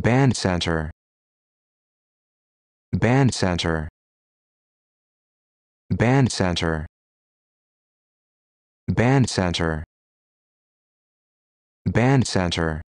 Band Center Band Center Band Center Band Center Band Center